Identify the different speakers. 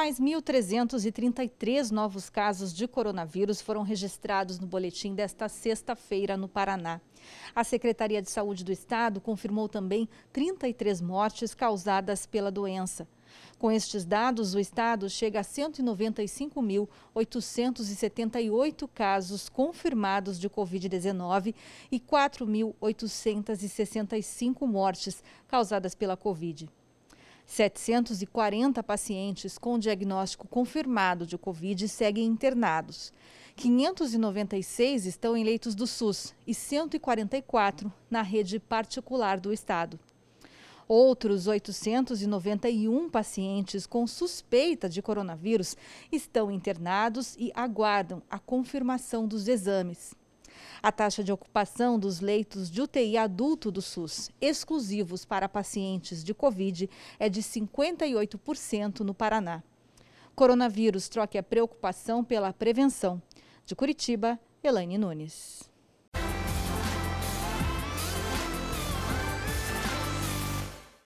Speaker 1: Mais 1.333 novos casos de coronavírus foram registrados no boletim desta sexta-feira no Paraná. A Secretaria de Saúde do Estado confirmou também 33 mortes causadas pela doença. Com estes dados, o estado chega a 195.878 casos confirmados de Covid-19 e 4.865 mortes causadas pela Covid. 740 pacientes com diagnóstico confirmado de Covid seguem internados. 596 estão em leitos do SUS e 144 na rede particular do estado. Outros 891 pacientes com suspeita de coronavírus estão internados e aguardam a confirmação dos exames. A taxa de ocupação dos leitos de UTI adulto do SUS, exclusivos para pacientes de Covid, é de 58% no Paraná. Coronavírus troque a preocupação pela prevenção. De Curitiba, Elaine Nunes.